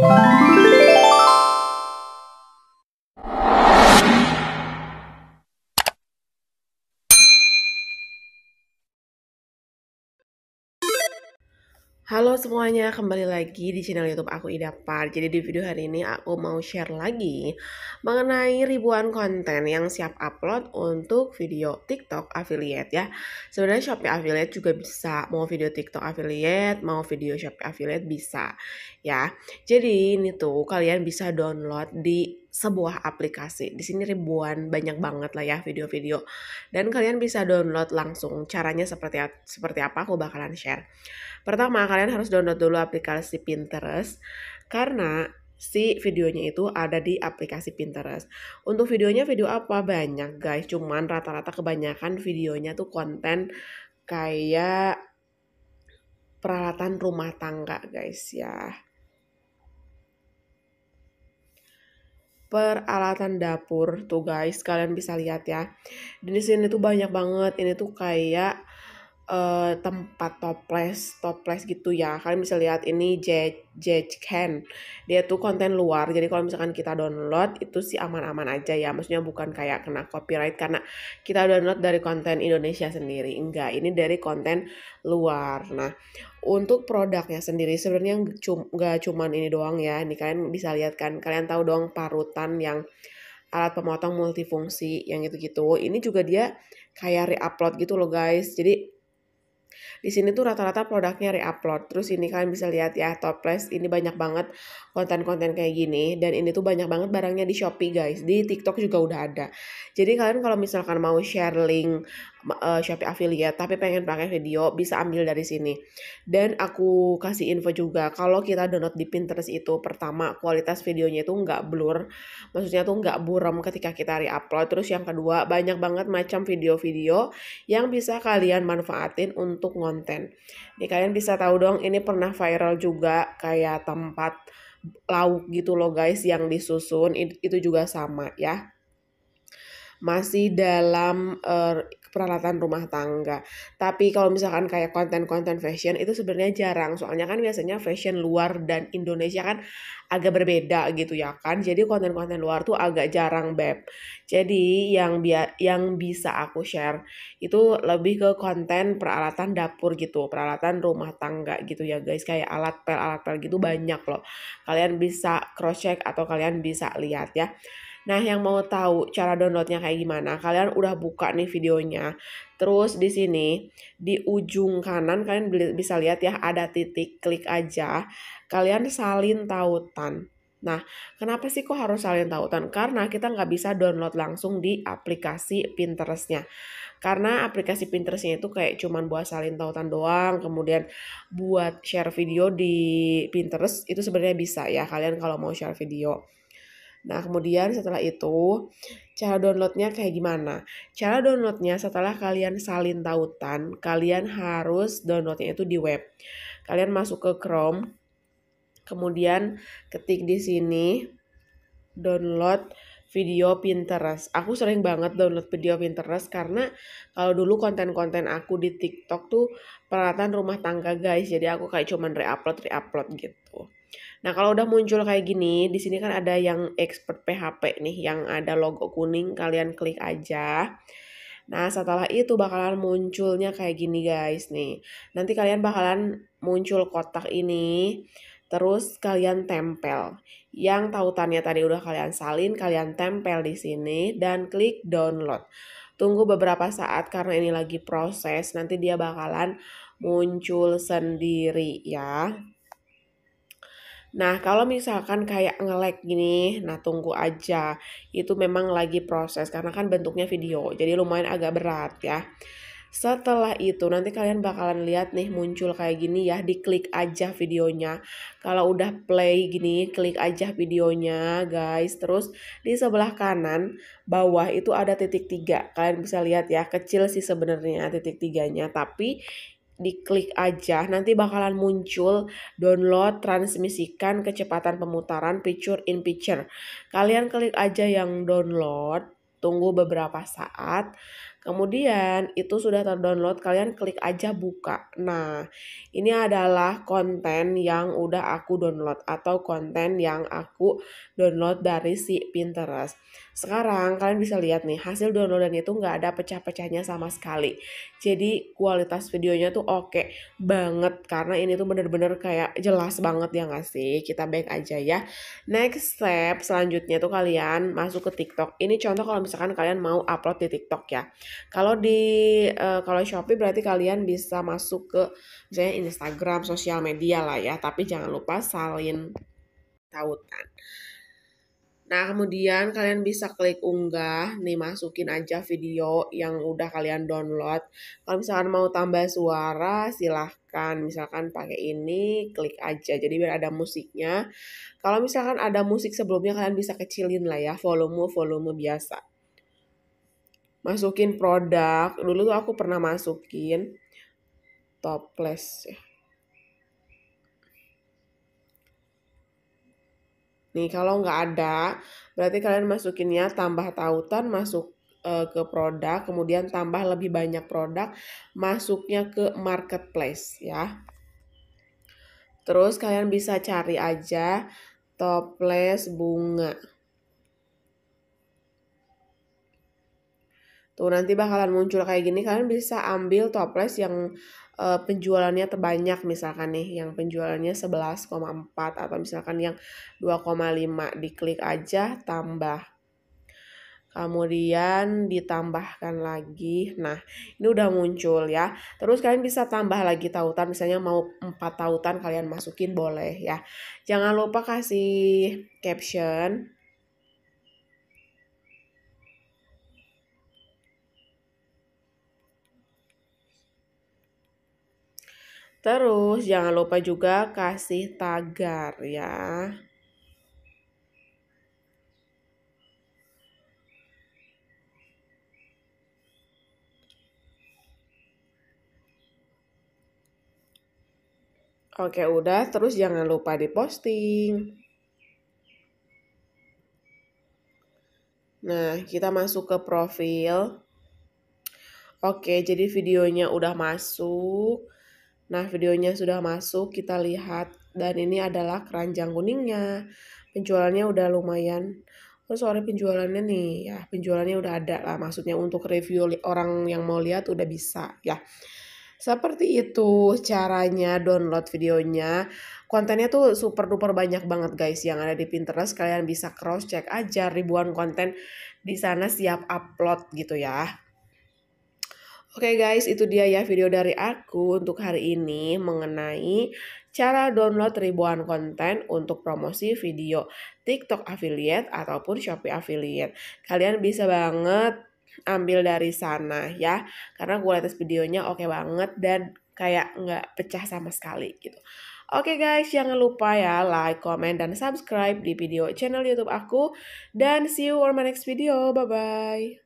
Bye. Halo semuanya, kembali lagi di channel YouTube aku Idapar. Jadi di video hari ini aku mau share lagi mengenai ribuan konten yang siap upload untuk video TikTok affiliate ya. Sebenarnya Shopee affiliate juga bisa, mau video TikTok affiliate, mau video Shopee affiliate bisa ya. Jadi ini tuh kalian bisa download di sebuah aplikasi. Di sini ribuan banyak banget lah ya video-video dan kalian bisa download langsung. Caranya seperti seperti apa aku bakalan share. Pertama, kalian harus download dulu aplikasi Pinterest karena si videonya itu ada di aplikasi Pinterest. Untuk videonya video apa? Banyak guys, cuman rata-rata kebanyakan videonya tuh konten kayak peralatan rumah tangga guys ya peralatan dapur tuh guys kalian bisa lihat ya di sini tuh banyak banget ini tuh kayak uh, tempat toples toples gitu ya kalian bisa lihat ini Jet Can dia tuh konten luar jadi kalau misalkan kita download itu sih aman-aman aja ya maksudnya bukan kayak kena copyright karena kita download dari konten Indonesia sendiri enggak ini dari konten luar nah untuk produknya sendiri sebenarnya nggak cuman ini doang ya ini kalian bisa lihat kan kalian tahu dong parutan yang alat pemotong multifungsi yang gitu-gitu ini juga dia kayak reupload gitu loh guys jadi di sini tuh rata-rata produknya reupload. Terus ini kalian bisa lihat ya toples ini banyak banget konten-konten kayak gini dan ini tuh banyak banget barangnya di Shopee guys. Di TikTok juga udah ada. Jadi kalian kalau misalkan mau share link uh, Shopee affiliate tapi pengen pakai video bisa ambil dari sini dan aku kasih info juga kalau kita download di Pinterest itu pertama kualitas videonya itu nggak blur maksudnya tuh nggak buram ketika kita re-upload terus yang kedua banyak banget macam video-video yang bisa kalian manfaatin untuk konten jadi kalian bisa tahu dong ini pernah viral juga kayak tempat lauk gitu loh guys yang disusun itu juga sama ya masih dalam uh, peralatan rumah tangga. Tapi kalau misalkan kayak konten-konten fashion itu sebenarnya jarang. Soalnya kan biasanya fashion luar dan Indonesia kan agak berbeda gitu ya kan. Jadi konten-konten luar tuh agak jarang beb. Jadi yang bi- yang bisa aku share itu lebih ke konten peralatan dapur gitu, peralatan rumah tangga gitu ya guys. Kayak alat pel alat pel gitu banyak loh. Kalian bisa cross check atau kalian bisa lihat ya. Nah, yang mau tahu cara downloadnya kayak gimana, kalian udah buka nih videonya. Terus di sini di ujung kanan kalian bisa lihat ya ada titik klik aja. Kalian salin tautan. Nah, kenapa sih kok harus salin tautan? Karena kita nggak bisa download langsung di aplikasi Pinterestnya. Karena aplikasi Pinterestnya itu kayak cuman buat salin tautan doang, kemudian buat share video di Pinterest itu sebenarnya bisa ya kalian kalau mau share video. Nah, kemudian setelah itu, cara downloadnya kayak gimana? Cara downloadnya setelah kalian salin tautan, kalian harus downloadnya itu di web. Kalian masuk ke Chrome, kemudian ketik di sini download video Pinterest. Aku sering banget download video Pinterest karena kalau dulu konten-konten aku di TikTok tuh peralatan rumah tangga guys. Jadi aku kayak cuman reupload reupload gitu. Nah, kalau udah muncul kayak gini, di sini kan ada yang expert PHP nih, yang ada logo kuning, kalian klik aja. Nah, setelah itu bakalan munculnya kayak gini guys nih. Nanti kalian bakalan muncul kotak ini, terus kalian tempel. Yang tautannya tadi udah kalian salin, kalian tempel di sini, dan klik download. Tunggu beberapa saat karena ini lagi proses, nanti dia bakalan muncul sendiri ya. Nah, kalau misalkan kayak ngelag gini, nah tunggu aja. Itu memang lagi proses karena kan bentuknya video. Jadi lumayan agak berat ya. Setelah itu nanti kalian bakalan lihat nih muncul kayak gini ya, diklik aja videonya. Kalau udah play gini, klik aja videonya, guys. Terus di sebelah kanan bawah itu ada titik tiga. Kalian bisa lihat ya, kecil sih sebenarnya titik tiganya, tapi diklik aja nanti bakalan muncul download transmisikan kecepatan pemutaran picture in picture. Kalian klik aja yang download, tunggu beberapa saat. Kemudian itu sudah terdownload, kalian klik aja buka. Nah, ini adalah konten yang udah aku download atau konten yang aku download dari si Pinterest. Sekarang kalian bisa lihat nih, hasil downloadan itu nggak ada pecah-pecahnya sama sekali jadi kualitas videonya tuh oke okay banget karena ini tuh bener-bener kayak jelas banget ya nggak sih kita back aja ya next step selanjutnya tuh kalian masuk ke TikTok ini contoh kalau misalkan kalian mau upload di TikTok ya kalau di uh, kalau Shopee berarti kalian bisa masuk ke misalnya Instagram sosial media lah ya tapi jangan lupa salin tautan Nah, kemudian kalian bisa klik unggah, nih masukin aja video yang udah kalian download. Kalau misalkan mau tambah suara, silahkan. Misalkan pakai ini, klik aja. Jadi biar ada musiknya. Kalau misalkan ada musik sebelumnya, kalian bisa kecilin lah ya, volume-volume biasa. Masukin produk. Dulu tuh aku pernah masukin topless ya. Nih, kalau nggak ada, berarti kalian masukinnya tambah tautan, masuk e, ke produk, kemudian tambah lebih banyak produk, masuknya ke marketplace ya. Terus kalian bisa cari aja toples bunga. Tuh gitu. nanti bakalan muncul kayak gini kalian bisa ambil toples yang uh, penjualannya terbanyak misalkan nih yang penjualannya 11,4 atau misalkan yang 2,5 diklik aja tambah. Kemudian ditambahkan lagi. Nah, ini udah muncul ya. Terus kalian bisa tambah lagi tautan misalnya mau 4 tautan kalian masukin boleh ya. Jangan lupa kasih caption Terus jangan lupa juga kasih tagar ya. Oke, udah. Terus jangan lupa diposting. Nah, kita masuk ke profil. Oke, jadi videonya udah masuk. Nah, videonya sudah masuk, kita lihat. Dan ini adalah keranjang kuningnya. Penjualannya udah lumayan. Oh, sore penjualannya nih, ya penjualannya udah ada lah. Maksudnya untuk review orang yang mau lihat udah bisa, ya. Seperti itu caranya download videonya. Kontennya tuh super duper banyak banget guys yang ada di Pinterest. Kalian bisa cross check aja ribuan konten di sana siap upload gitu ya. Oke okay guys, itu dia ya video dari aku untuk hari ini mengenai cara download ribuan konten untuk promosi video TikTok affiliate ataupun Shopee affiliate. Kalian bisa banget ambil dari sana ya, karena gue videonya oke okay banget dan kayak nggak pecah sama sekali gitu. Oke okay guys, jangan lupa ya like, comment, dan subscribe di video channel YouTube aku. Dan see you on my next video. Bye-bye.